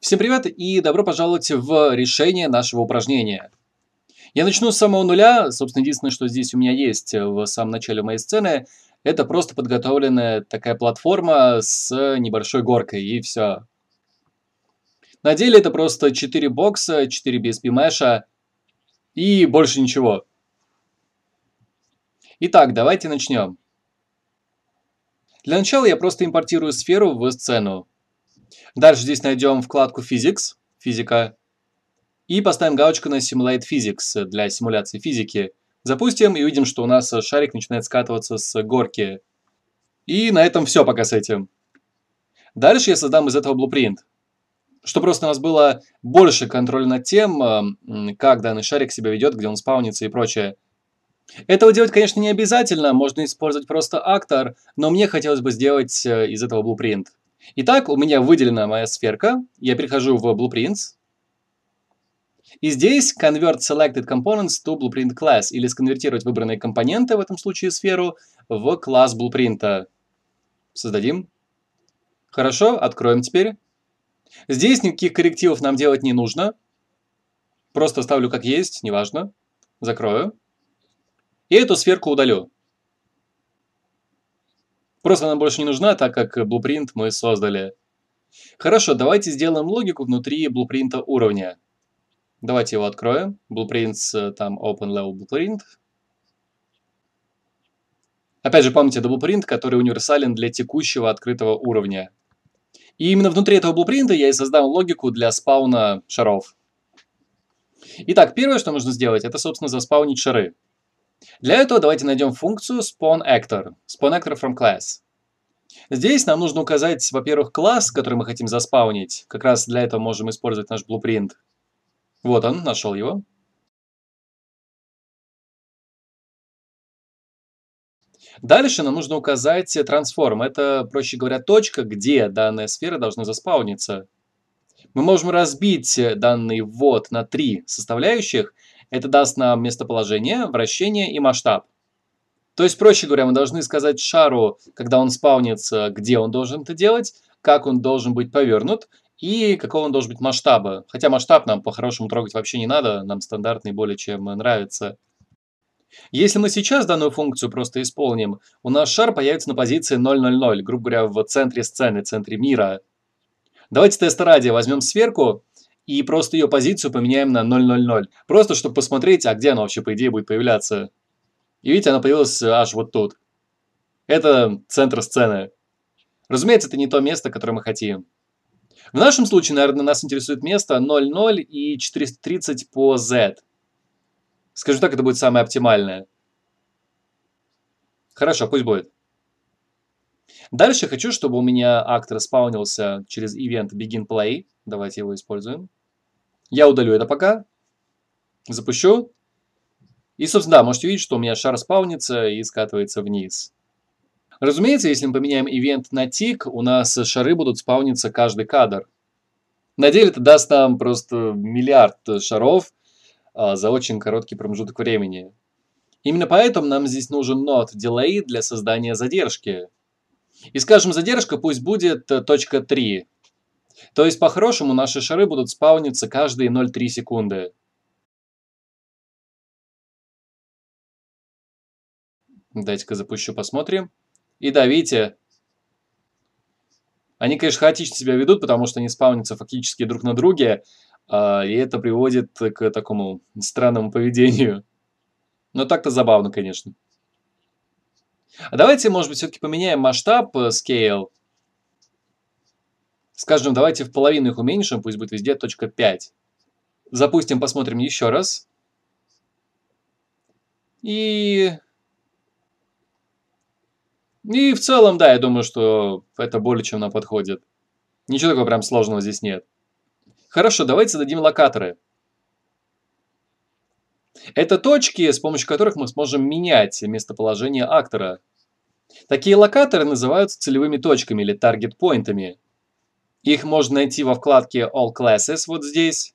Всем привет и добро пожаловать в решение нашего упражнения. Я начну с самого нуля. Собственно, единственное, что здесь у меня есть в самом начале моей сцены, это просто подготовленная такая платформа с небольшой горкой, и все. На деле это просто 4 бокса, 4 BSP меша и больше ничего. Итак, давайте начнем. Для начала я просто импортирую сферу в сцену. Дальше здесь найдем вкладку Physics, физика, и поставим галочку на Simulate Physics для симуляции физики. Запустим и увидим, что у нас шарик начинает скатываться с горки. И на этом все пока с этим. Дальше я создам из этого blueprint чтобы просто у нас было больше контроля над тем, а, как данный шарик себя ведет, где он спаунится и прочее. Этого делать, конечно, не обязательно, можно использовать просто актор, но мне хотелось бы сделать э, из этого blueprint Итак, у меня выделена моя сферка. Я перехожу в Blueprints. И здесь Convert Selected Components to Blueprint Class, или сконвертировать выбранные компоненты, в этом случае сферу, в класс Blueprint. Создадим. Хорошо, откроем теперь. Здесь никаких коррективов нам делать не нужно. Просто ставлю как есть, неважно. Закрою. И эту сферку удалю. Просто она больше не нужна, так как blueprint мы создали. Хорошо, давайте сделаем логику внутри blueprint уровня. Давайте его откроем. Blueprints, э, там open level blueprint. Опять же, помните, это blueprint, который универсален для текущего открытого уровня. И именно внутри этого blueprint я и создам логику для спауна шаров. Итак, первое, что нужно сделать, это, собственно, заспаунить шары. Для этого давайте найдем функцию spawnActor, spawnActor from class. Здесь нам нужно указать, во-первых, класс, который мы хотим заспаунить. Как раз для этого можем использовать наш blueprint. Вот он, нашел его. Дальше нам нужно указать трансформ. Это, проще говоря, точка, где данная сфера должна заспауниться. Мы можем разбить данный ввод на три составляющих это даст нам местоположение, вращение и масштаб. То есть, проще говоря, мы должны сказать шару, когда он спаунится, где он должен это делать, как он должен быть повернут и какого он должен быть масштаба. Хотя масштаб нам по-хорошему трогать вообще не надо, нам стандартный более чем нравится. Если мы сейчас данную функцию просто исполним, у нас шар появится на позиции 0,00, грубо говоря, в центре сцены, в центре мира. Давайте теста ради возьмем сверку и просто ее позицию поменяем на 000. Просто, чтобы посмотреть, а где она вообще, по идее, будет появляться. И видите, она появилась аж вот тут. Это центр сцены. Разумеется, это не то место, которое мы хотим. В нашем случае, наверное, нас интересует место 00 и 430 по Z. Скажу так, это будет самое оптимальное. Хорошо, пусть будет. Дальше хочу, чтобы у меня актор спаунился через ивент begin play. Давайте его используем. Я удалю это пока. Запущу. И, собственно, да, можете видеть, что у меня шар спавнится и скатывается вниз. Разумеется, если мы поменяем ивент на тик, у нас шары будут спавниться каждый кадр. На деле это даст нам просто миллиард шаров а, за очень короткий промежуток времени. Именно поэтому нам здесь нужен нот delay для создания задержки. И скажем, задержка пусть будет 3. Э, то есть, по-хорошему, наши шары будут спауниться каждые 0,3 секунды. Дайте-ка запущу, посмотрим. И да, видите, они, конечно, хаотично себя ведут, потому что они спаунятся фактически друг на друге, а, и это приводит к такому странному поведению. Но так-то забавно, конечно. А давайте, может быть, все-таки поменяем масштаб, э, scale, Скажем, давайте в половину их уменьшим, пусть будет везде точка 5. Запустим, посмотрим еще раз. И... И в целом, да, я думаю, что это более чем нам подходит. Ничего такого прям сложного здесь нет. Хорошо, давайте зададим локаторы. Это точки, с помощью которых мы сможем менять местоположение актора. Такие локаторы называются целевыми точками или таргет-поинтами. Их можно найти во вкладке All Classes вот здесь.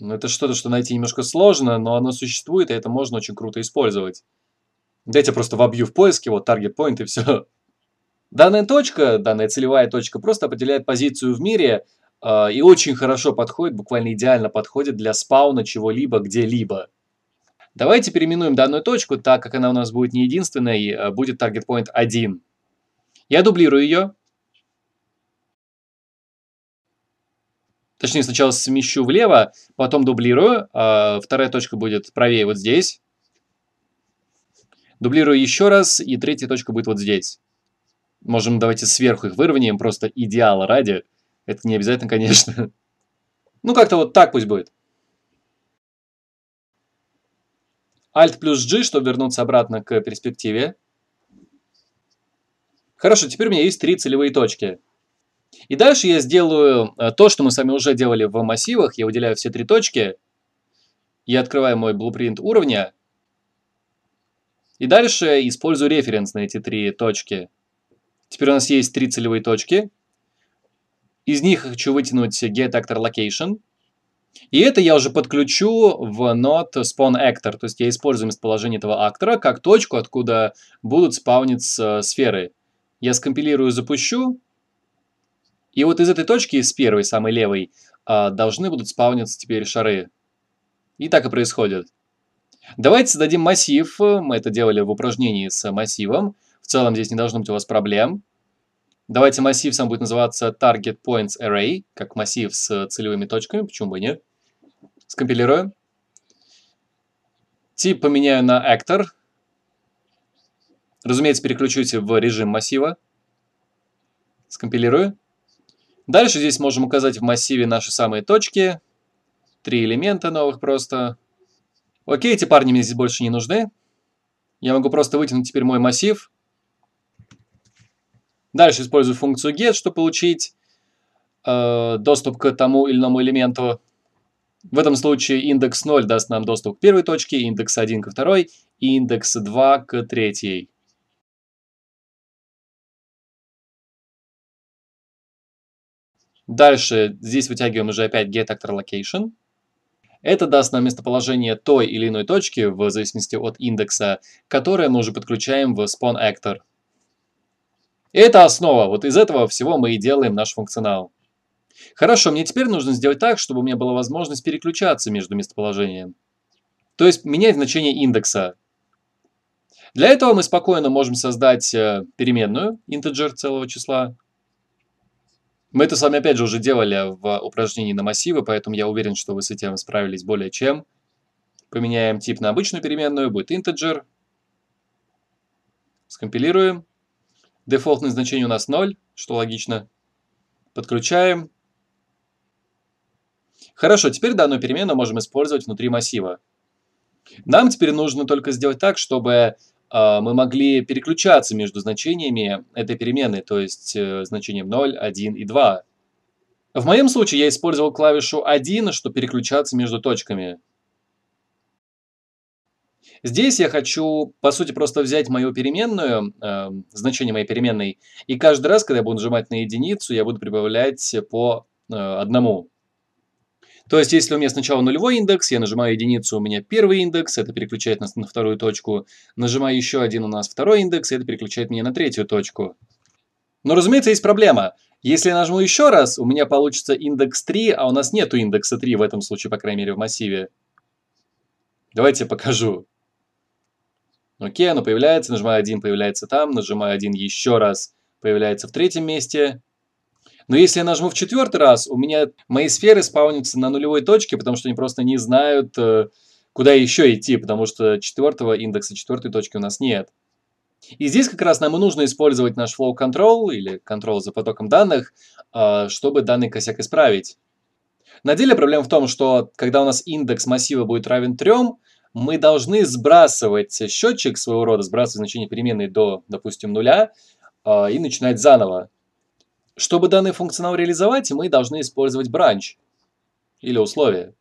Ну, это что-то, что найти немножко сложно, но оно существует, и это можно очень круто использовать. Дайте просто вобью в поиске, вот target point и все. Данная точка, данная целевая точка просто определяет позицию в мире э, и очень хорошо подходит, буквально идеально подходит для спауна чего-либо где-либо. Давайте переименуем данную точку, так как она у нас будет не единственной, а, будет target point 1. Я дублирую ее, Точнее, сначала смещу влево, потом дублирую. А, вторая точка будет правее вот здесь. Дублирую еще раз, и третья точка будет вот здесь. Можем давайте сверху их выровняем, просто идеал ради. Это не обязательно, конечно. Ну, как-то вот так пусть будет. Alt плюс G, чтобы вернуться обратно к перспективе. Хорошо, теперь у меня есть три целевые точки. И дальше я сделаю э, то, что мы с вами уже делали в массивах. Я выделяю все три точки. Я открываю мой blueprint уровня. И дальше использую референс на эти три точки. Теперь у нас есть три целевые точки. Из них я хочу вытянуть get actor location. И это я уже подключу в not spawn actor. То есть я использую местоположение этого актора как точку, откуда будут спауниться э, сферы. Я скомпилирую, запущу. И вот из этой точки, с первой, самой левой, а, должны будут спауниться теперь шары. И так и происходит. Давайте создадим массив. Мы это делали в упражнении с массивом. В целом здесь не должно быть у вас проблем. Давайте массив сам будет называться Target Points Array, как массив с целевыми точками, почему бы нет. Скомпилирую. Тип поменяю на Actor. Разумеется, переключусь в режим массива. Скомпилирую. Дальше здесь можем указать в массиве наши самые точки. Три элемента новых просто. Окей, эти парни мне здесь больше не нужны. Я могу просто вытянуть теперь мой массив. Дальше использую функцию get, чтобы получить э, доступ к тому или иному элементу. В этом случае индекс 0 даст нам доступ к первой точке, индекс 1 ко второй, индекс 2 к третьей. Дальше здесь вытягиваем уже опять get actor location. Это даст нам местоположение той или иной точки, в зависимости от индекса, которое мы уже подключаем в spawn actor. И это основа. Вот из этого всего мы и делаем наш функционал. Хорошо, мне теперь нужно сделать так, чтобы у меня была возможность переключаться между местоположением. То есть менять значение индекса. Для этого мы спокойно можем создать э, переменную, integer целого числа, мы это с вами опять же уже делали в упражнении на массивы, поэтому я уверен, что вы с этим справились более чем. Поменяем тип на обычную переменную, будет integer. Скомпилируем. Дефолтное значение у нас 0, что логично. Подключаем. Хорошо, теперь данную переменную можем использовать внутри массива. Нам теперь нужно только сделать так, чтобы Э, мы могли переключаться между значениями этой переменной, то есть э, значением 0, 1 и 2. В моем случае я использовал клавишу 1, чтобы переключаться между точками. Здесь я хочу, по сути, просто взять мою переменную, э, значение моей переменной, и каждый раз, когда я буду нажимать на единицу, я буду прибавлять по э, одному. То есть, если у меня сначала нулевой индекс, я нажимаю единицу, у меня первый индекс, это переключает нас на вторую точку. Нажимаю еще один, у нас второй индекс, это переключает меня на третью точку. Но, разумеется, есть проблема. Если я нажму еще раз, у меня получится индекс 3, а у нас нету индекса 3 в этом случае, по крайней мере, в массиве. Давайте я покажу. Окей, оно появляется, нажимаю 1, появляется там, нажимаю 1 еще раз, появляется в третьем месте. Но если я нажму в четвертый раз, у меня мои сферы спаунятся на нулевой точке, потому что они просто не знают, э, куда еще идти, потому что четвертого индекса, четвертой точки у нас нет. И здесь как раз нам и нужно использовать наш flow control или контроль за потоком данных, э, чтобы данный косяк исправить. На деле проблема в том, что когда у нас индекс массива будет равен 3, мы должны сбрасывать счетчик своего рода, сбрасывать значение переменной до, допустим, нуля, э, и начинать заново. Чтобы данный функционал реализовать, мы должны использовать бранч или условие.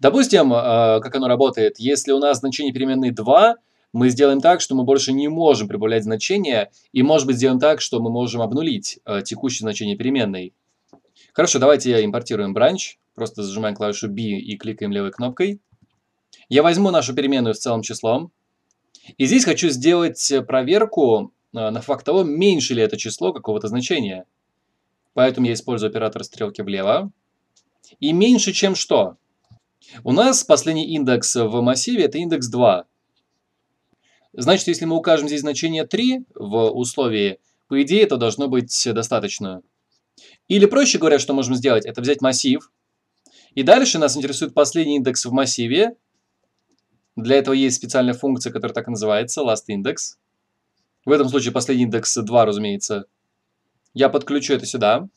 Допустим, э, как оно работает, если у нас значение переменной 2, мы сделаем так, что мы больше не можем прибавлять значения, и, может быть, сделаем так, что мы можем обнулить э, текущее значение переменной. Хорошо, давайте я импортируем бранч. Просто зажимаем клавишу B и кликаем левой кнопкой. Я возьму нашу переменную с целым числом. И здесь хочу сделать э, проверку на факт того, меньше ли это число какого-то значения. Поэтому я использую оператор стрелки влево. И меньше, чем что? У нас последний индекс в массиве – это индекс 2. Значит, если мы укажем здесь значение 3 в условии, по идее, это должно быть достаточно. Или, проще говоря, что можем сделать, это взять массив. И дальше нас интересует последний индекс в массиве. Для этого есть специальная функция, которая так и называется, last index. В этом случае последний индекс 2, разумеется. Я подключу это сюда.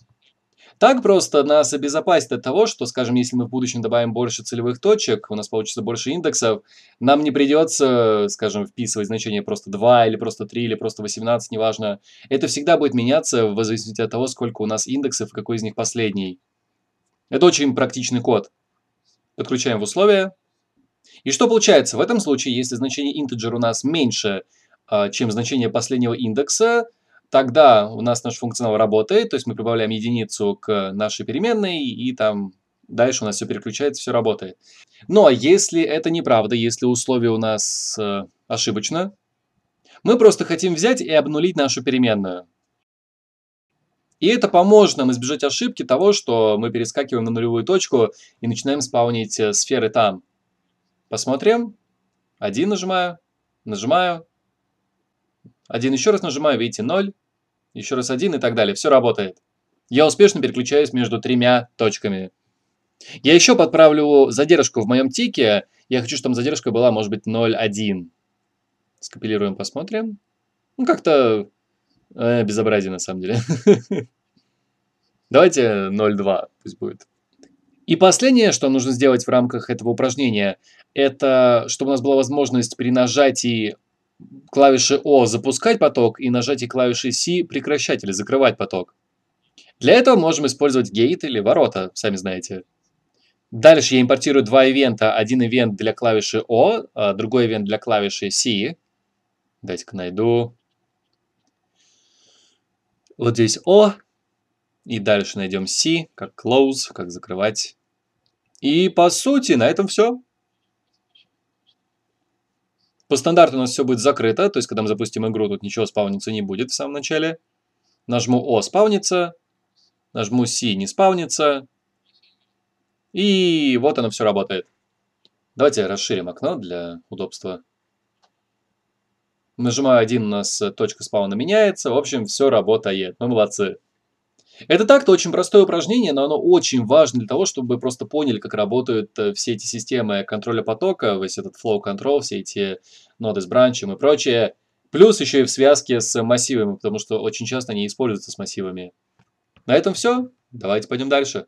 Так просто нас обезопасит от того, что, скажем, если мы в будущем добавим больше целевых точек, у нас получится больше индексов, нам не придется, скажем, вписывать значение просто 2 или просто 3 или просто 18, неважно. Это всегда будет меняться в зависимости от того, сколько у нас индексов и какой из них последний. Это очень практичный код. Подключаем в условия. И что получается? В этом случае, если значение integer у нас меньше, а, чем значение последнего индекса, тогда у нас наш функционал работает, то есть мы прибавляем единицу к нашей переменной, и там дальше у нас все переключается, все работает. Но ну, а если это неправда, если условие у нас э, ошибочно, мы просто хотим взять и обнулить нашу переменную. И это поможет нам избежать ошибки того, что мы перескакиваем на нулевую точку и начинаем спаунить э, сферы там. Посмотрим. Один нажимаю, нажимаю, один еще раз нажимаю, видите, ноль еще раз один и так далее. Все работает. Я успешно переключаюсь между тремя точками. Я еще подправлю задержку в моем тике. Я хочу, чтобы там задержка была, может быть, 0.1. Скопилируем, посмотрим. Ну, как-то э, безобразие, на самом деле. Давайте 0.2 пусть будет. И последнее, что нужно сделать в рамках этого упражнения, это чтобы у нас была возможность при нажатии клавиши O запускать поток и нажатие клавиши C прекращать или закрывать поток. Для этого можем использовать гейт или ворота, сами знаете. Дальше я импортирую два ивента. Один ивент для клавиши O, а другой ивент для клавиши C. Дайте-ка найду. Вот здесь O. И дальше найдем C, как close, как закрывать. И по сути на этом все. По стандарту у нас все будет закрыто, то есть когда мы запустим игру, тут ничего спавниться не будет в самом начале. Нажму О спавнится, нажму С, не спавнится, и вот оно все работает. Давайте расширим окно для удобства. Нажимаю один, у нас точка спауна меняется. В общем, все работает. Мы молодцы. Это так-то очень простое упражнение, но оно очень важно для того, чтобы вы просто поняли, как работают э, все эти системы контроля потока, весь этот flow control, все эти ноды с бранчем и прочее. Плюс еще и в связке с массивами, потому что очень часто они используются с массивами. На этом все. Давайте пойдем дальше.